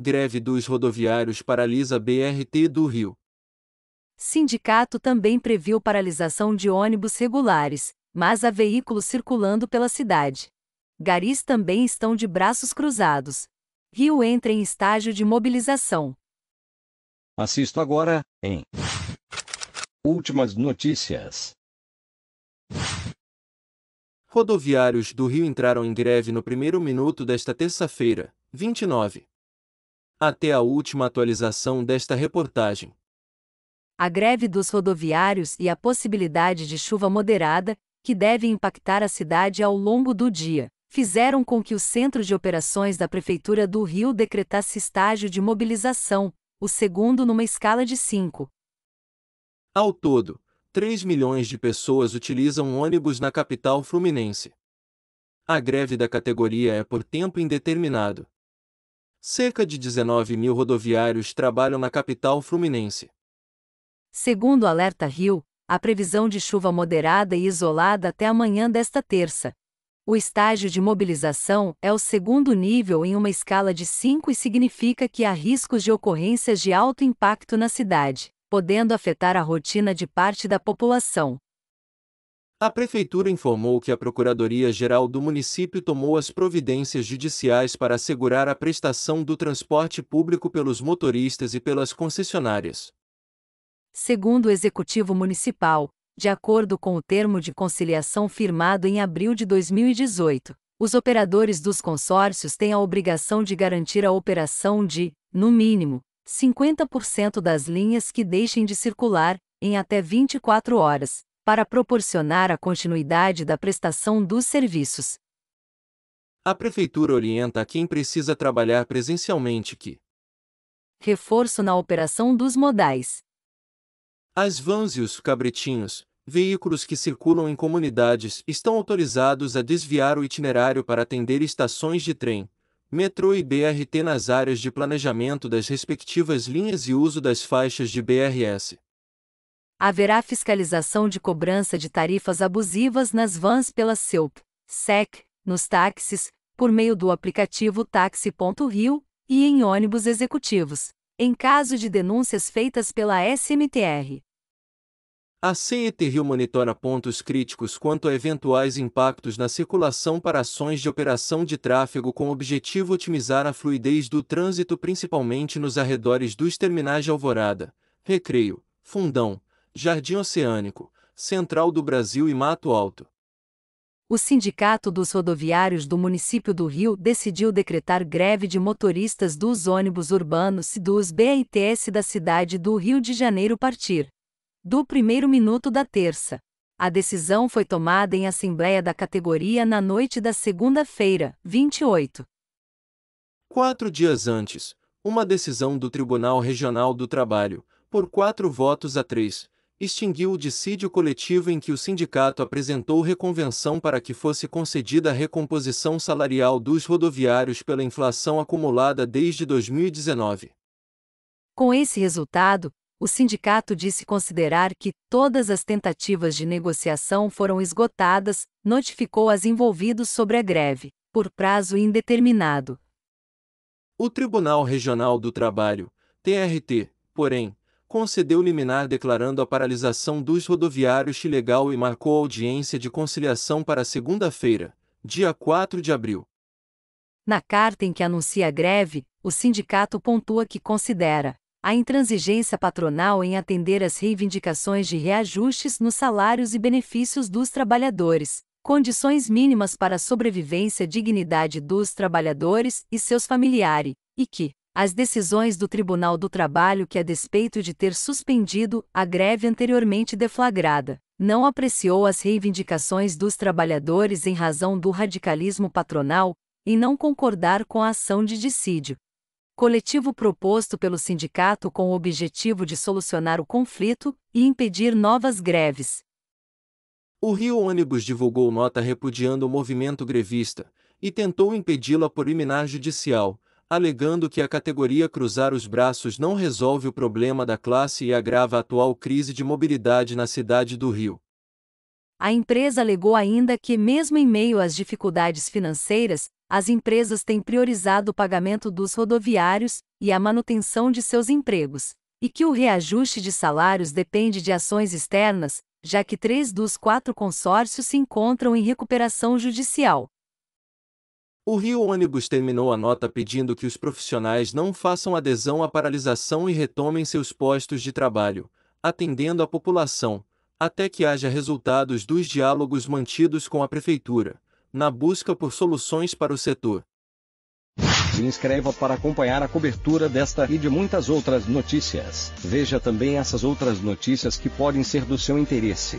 Greve dos rodoviários paralisa BRT do Rio. Sindicato também previu paralisação de ônibus regulares, mas há veículos circulando pela cidade. Garis também estão de braços cruzados. Rio entra em estágio de mobilização. Assisto agora, em Últimas notícias. Rodoviários do Rio entraram em greve no primeiro minuto desta terça-feira, 29. Até a última atualização desta reportagem. A greve dos rodoviários e a possibilidade de chuva moderada, que deve impactar a cidade ao longo do dia, fizeram com que o Centro de Operações da Prefeitura do Rio decretasse estágio de mobilização, o segundo numa escala de 5. Ao todo, 3 milhões de pessoas utilizam ônibus na capital fluminense. A greve da categoria é por tempo indeterminado cerca de 19 mil rodoviários trabalham na capital fluminense. Segundo Alerta Rio, há previsão de chuva moderada e isolada até amanhã desta terça. O estágio de mobilização é o segundo nível em uma escala de 5 e significa que há riscos de ocorrências de alto impacto na cidade, podendo afetar a rotina de parte da população. A Prefeitura informou que a Procuradoria-Geral do município tomou as providências judiciais para assegurar a prestação do transporte público pelos motoristas e pelas concessionárias. Segundo o Executivo Municipal, de acordo com o termo de conciliação firmado em abril de 2018, os operadores dos consórcios têm a obrigação de garantir a operação de, no mínimo, 50% das linhas que deixem de circular, em até 24 horas, para proporcionar a continuidade da prestação dos serviços. A Prefeitura orienta a quem precisa trabalhar presencialmente que reforço na operação dos modais. As vans e os cabretinhos, veículos que circulam em comunidades, estão autorizados a desviar o itinerário para atender estações de trem, metrô e BRT nas áreas de planejamento das respectivas linhas e uso das faixas de BRS haverá fiscalização de cobrança de tarifas abusivas nas vans pela SEUP, SEC, nos táxis, por meio do aplicativo Taxi.Rio, e em ônibus executivos, em caso de denúncias feitas pela SMTR. A CET Rio monitora pontos críticos quanto a eventuais impactos na circulação para ações de operação de tráfego com o objetivo otimizar a fluidez do trânsito principalmente nos arredores dos terminais de Alvorada, Recreio, Fundão, Jardim Oceânico, Central do Brasil e Mato Alto. O Sindicato dos Rodoviários do município do Rio decidiu decretar greve de motoristas dos ônibus urbanos e dos BRTS da cidade do Rio de Janeiro partir do primeiro minuto da terça. A decisão foi tomada em assembleia da categoria na noite da segunda-feira, 28. Quatro dias antes, uma decisão do Tribunal Regional do Trabalho, por quatro votos a três, extinguiu o dissídio coletivo em que o sindicato apresentou reconvenção para que fosse concedida a recomposição salarial dos rodoviários pela inflação acumulada desde 2019. Com esse resultado, o sindicato disse considerar que todas as tentativas de negociação foram esgotadas, notificou as envolvidos sobre a greve, por prazo indeterminado. O Tribunal Regional do Trabalho, TRT, porém, concedeu liminar declarando a paralisação dos rodoviários ilegal e marcou audiência de conciliação para segunda-feira, dia 4 de abril. Na carta em que anuncia a greve, o sindicato pontua que considera a intransigência patronal em atender às reivindicações de reajustes nos salários e benefícios dos trabalhadores, condições mínimas para a sobrevivência e dignidade dos trabalhadores e seus familiares, e que as decisões do Tribunal do Trabalho que, a despeito de ter suspendido a greve anteriormente deflagrada, não apreciou as reivindicações dos trabalhadores em razão do radicalismo patronal e não concordar com a ação de dissídio. Coletivo proposto pelo sindicato com o objetivo de solucionar o conflito e impedir novas greves. O Rio Ônibus divulgou nota repudiando o movimento grevista e tentou impedi-la por liminar judicial, alegando que a categoria cruzar os braços não resolve o problema da classe e agrava a atual crise de mobilidade na cidade do Rio. A empresa alegou ainda que, mesmo em meio às dificuldades financeiras, as empresas têm priorizado o pagamento dos rodoviários e a manutenção de seus empregos, e que o reajuste de salários depende de ações externas, já que três dos quatro consórcios se encontram em recuperação judicial. O Rio Ônibus terminou a nota pedindo que os profissionais não façam adesão à paralisação e retomem seus postos de trabalho, atendendo a população, até que haja resultados dos diálogos mantidos com a Prefeitura, na busca por soluções para o setor. Se inscreva para acompanhar a cobertura desta e de muitas outras notícias. Veja também essas outras notícias que podem ser do seu interesse.